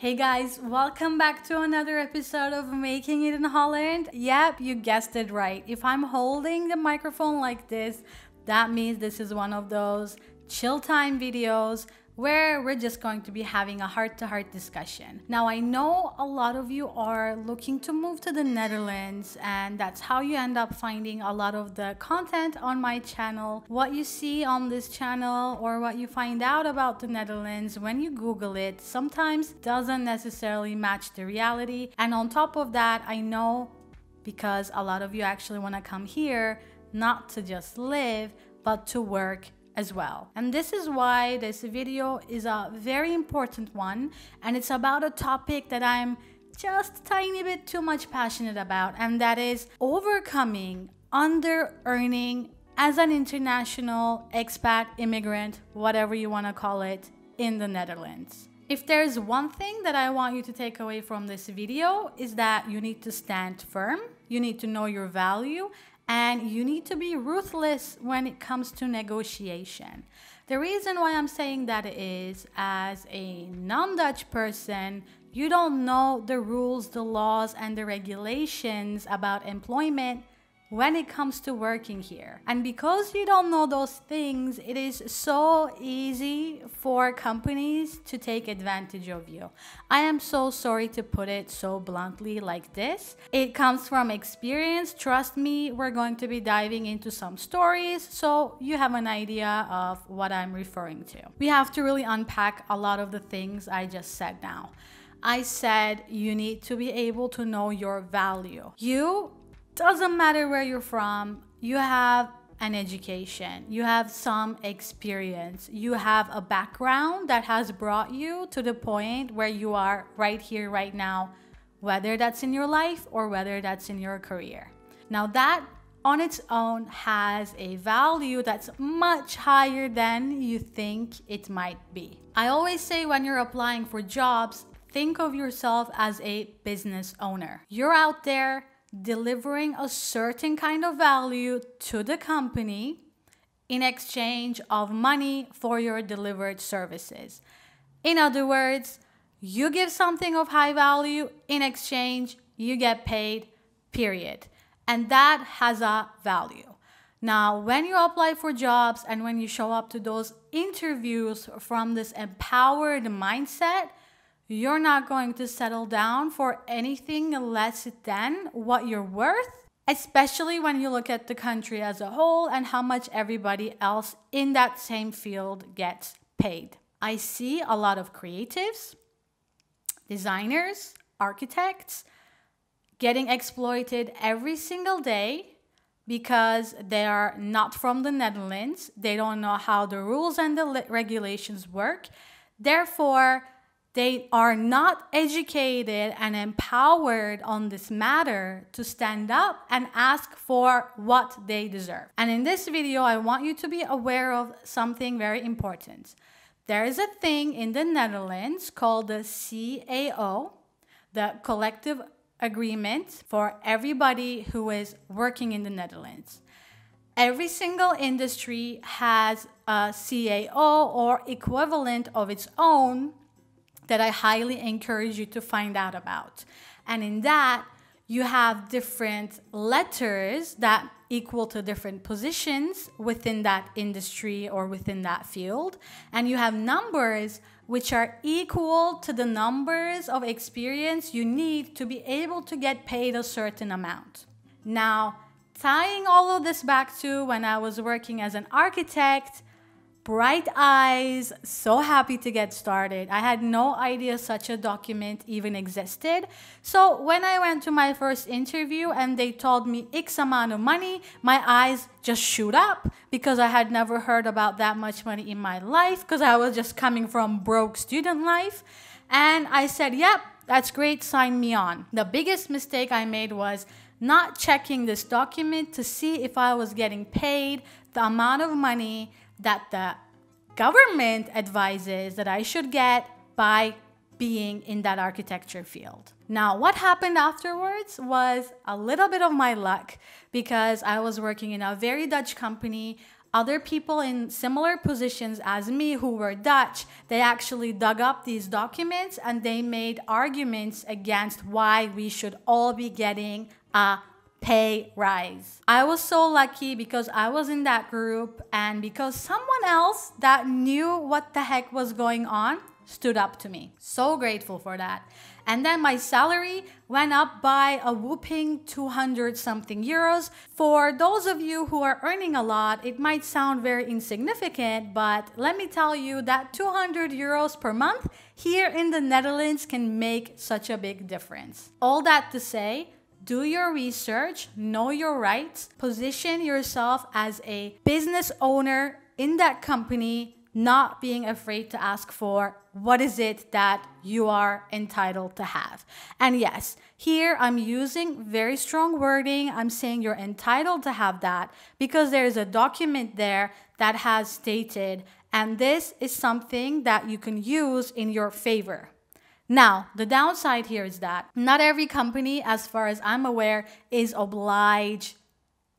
Hey guys, welcome back to another episode of Making It in Holland. Yep, you guessed it right. If I'm holding the microphone like this, that means this is one of those chill time videos where we're just going to be having a heart to heart discussion. Now, I know a lot of you are looking to move to the Netherlands, and that's how you end up finding a lot of the content on my channel. What you see on this channel or what you find out about the Netherlands when you Google it sometimes doesn't necessarily match the reality. And on top of that, I know because a lot of you actually want to come here not to just live, but to work as well. And this is why this video is a very important one and it's about a topic that I'm just tiny bit too much passionate about and that is overcoming under earning as an international expat immigrant, whatever you want to call it, in the Netherlands. If there's one thing that I want you to take away from this video is that you need to stand firm, you need to know your value, and you need to be ruthless when it comes to negotiation. The reason why I'm saying that is as a non Dutch person, you don't know the rules, the laws, and the regulations about employment when it comes to working here. And because you don't know those things, it is so easy for companies to take advantage of you. I am so sorry to put it so bluntly like this. It comes from experience. Trust me, we're going to be diving into some stories so you have an idea of what I'm referring to. We have to really unpack a lot of the things I just said now. I said you need to be able to know your value. You doesn't matter where you're from, you have an education, you have some experience, you have a background that has brought you to the point where you are right here, right now, whether that's in your life or whether that's in your career. Now, that on its own has a value that's much higher than you think it might be. I always say when you're applying for jobs, think of yourself as a business owner. You're out there delivering a certain kind of value to the company in exchange of money for your delivered services. In other words, you give something of high value in exchange, you get paid, period. And that has a value. Now, when you apply for jobs and when you show up to those interviews from this empowered mindset, you're not going to settle down for anything less than what you're worth, especially when you look at the country as a whole and how much everybody else in that same field gets paid. I see a lot of creatives, designers, architects getting exploited every single day because they are not from the Netherlands. They don't know how the rules and the regulations work. Therefore, they are not educated and empowered on this matter to stand up and ask for what they deserve. And in this video, I want you to be aware of something very important. There is a thing in the Netherlands called the CAO, the collective agreement for everybody who is working in the Netherlands. Every single industry has a CAO or equivalent of its own that I highly encourage you to find out about. And in that, you have different letters that equal to different positions within that industry or within that field. And you have numbers which are equal to the numbers of experience you need to be able to get paid a certain amount. Now, tying all of this back to when I was working as an architect, bright eyes, so happy to get started. I had no idea such a document even existed. So when I went to my first interview and they told me X amount of money, my eyes just shoot up because I had never heard about that much money in my life because I was just coming from broke student life. And I said, yep, that's great, sign me on. The biggest mistake I made was not checking this document to see if I was getting paid the amount of money that the government advises that I should get by being in that architecture field. Now, what happened afterwards was a little bit of my luck because I was working in a very Dutch company. Other people in similar positions as me who were Dutch, they actually dug up these documents and they made arguments against why we should all be getting a pay rise. I was so lucky because I was in that group and because someone else that knew what the heck was going on stood up to me. So grateful for that. And then my salary went up by a whooping 200 something euros. For those of you who are earning a lot, it might sound very insignificant, but let me tell you that 200 euros per month here in the Netherlands can make such a big difference. All that to say, do your research, know your rights, position yourself as a business owner in that company, not being afraid to ask for what is it that you are entitled to have. And yes, here I'm using very strong wording. I'm saying you're entitled to have that because there is a document there that has stated, and this is something that you can use in your favor. Now, the downside here is that not every company, as far as I'm aware, is obliged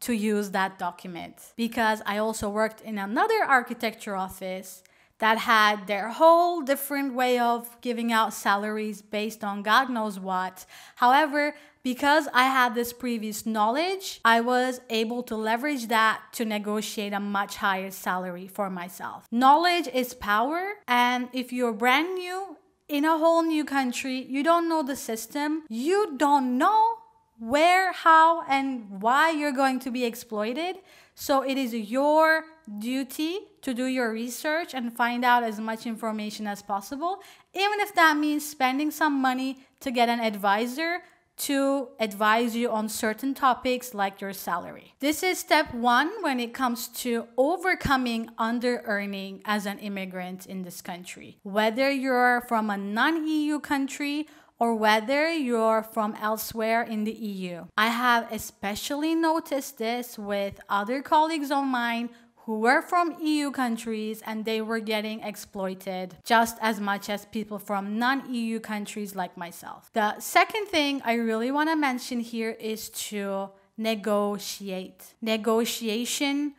to use that document because I also worked in another architecture office that had their whole different way of giving out salaries based on God knows what. However, because I had this previous knowledge, I was able to leverage that to negotiate a much higher salary for myself. Knowledge is power, and if you're brand new in a whole new country, you don't know the system, you don't know where, how, and why you're going to be exploited. So it is your duty to do your research and find out as much information as possible, even if that means spending some money to get an advisor to advise you on certain topics like your salary. This is step one when it comes to overcoming under earning as an immigrant in this country. Whether you're from a non EU country or whether you're from elsewhere in the EU. I have especially noticed this with other colleagues of mine who were from EU countries and they were getting exploited just as much as people from non EU countries like myself. The second thing I really want to mention here is to negotiate. Negotiation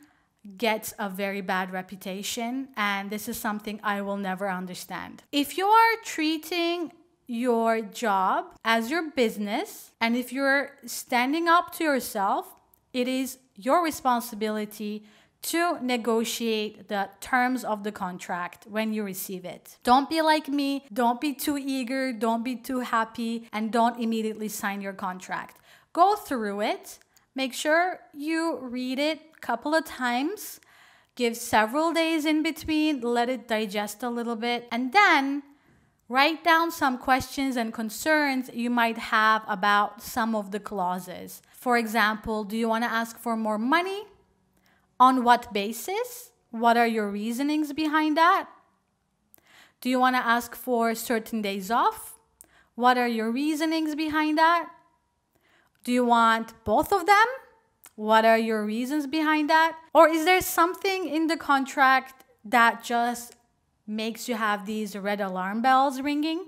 gets a very bad reputation, and this is something I will never understand. If you are treating your job as your business, and if you're standing up to yourself, it is your responsibility to negotiate the terms of the contract when you receive it. Don't be like me, don't be too eager, don't be too happy, and don't immediately sign your contract. Go through it, make sure you read it a couple of times, give several days in between, let it digest a little bit, and then Write down some questions and concerns you might have about some of the clauses. For example, do you want to ask for more money? On what basis? What are your reasonings behind that? Do you want to ask for certain days off? What are your reasonings behind that? Do you want both of them? What are your reasons behind that? Or is there something in the contract that just makes you have these red alarm bells ringing?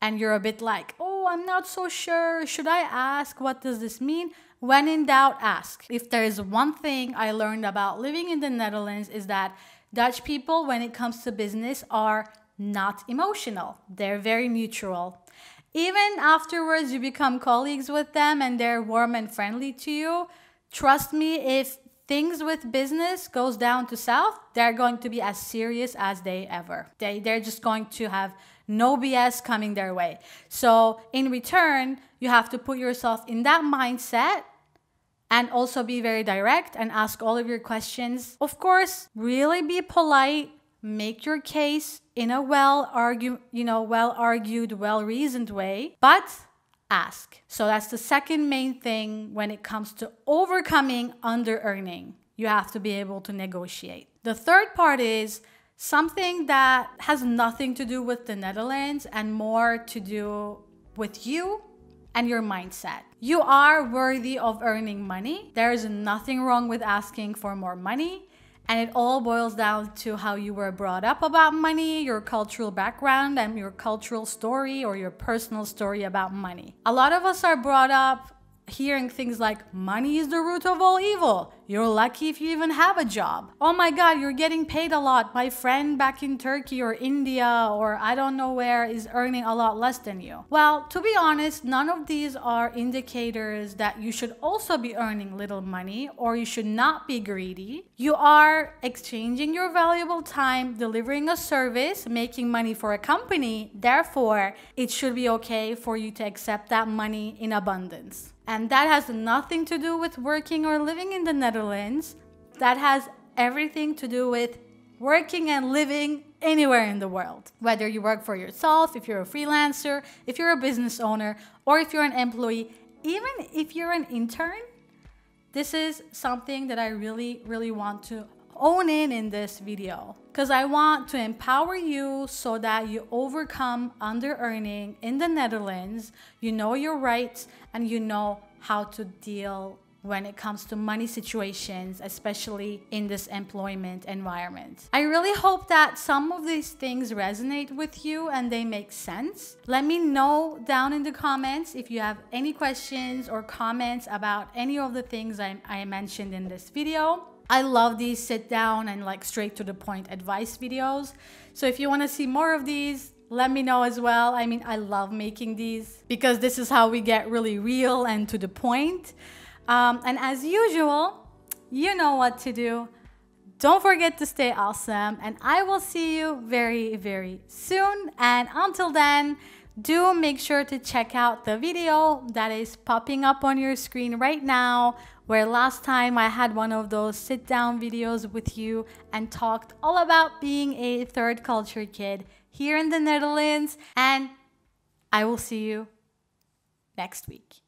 And you're a bit like, oh, I'm not so sure. Should I ask? What does this mean? When in doubt, ask. If there is one thing I learned about living in the Netherlands is that Dutch people, when it comes to business, are not emotional. They're very mutual. Even afterwards, you become colleagues with them and they're warm and friendly to you. Trust me, if things with business goes down to south, they're going to be as serious as they ever. They, they're just going to have no BS coming their way. So, in return, you have to put yourself in that mindset and also be very direct and ask all of your questions. Of course, really be polite, make your case in a well argued, you know, well argued, well reasoned way, but ask. So that's the second main thing when it comes to overcoming under earning. You have to be able to negotiate. The third part is Something that has nothing to do with the Netherlands and more to do with you and your mindset. You are worthy of earning money. There is nothing wrong with asking for more money. And it all boils down to how you were brought up about money, your cultural background, and your cultural story or your personal story about money. A lot of us are brought up hearing things like money is the root of all evil. You're lucky if you even have a job. Oh my god, you're getting paid a lot. My friend back in Turkey or India or I don't know where is earning a lot less than you. Well, to be honest, none of these are indicators that you should also be earning little money or you should not be greedy. You are exchanging your valuable time, delivering a service, making money for a company. Therefore, it should be okay for you to accept that money in abundance. And that has nothing to do with working or living in the Netherlands Netherlands that has everything to do with working and living anywhere in the world. Whether you work for yourself, if you're a freelancer, if you're a business owner, or if you're an employee, even if you're an intern, this is something that I really, really want to own in in this video because I want to empower you so that you overcome under earning in the Netherlands, you know your rights, and you know how to deal when it comes to money situations, especially in this employment environment. I really hope that some of these things resonate with you and they make sense. Let me know down in the comments if you have any questions or comments about any of the things I, I mentioned in this video. I love these sit down and like straight to the point advice videos. So if you want to see more of these, let me know as well. I mean, I love making these because this is how we get really real and to the point. Um, and as usual, you know what to do. Don't forget to stay awesome, and I will see you very, very soon. And until then, do make sure to check out the video that is popping up on your screen right now where last time I had one of those sit down videos with you and talked all about being a third culture kid here in the Netherlands and I will see you next week.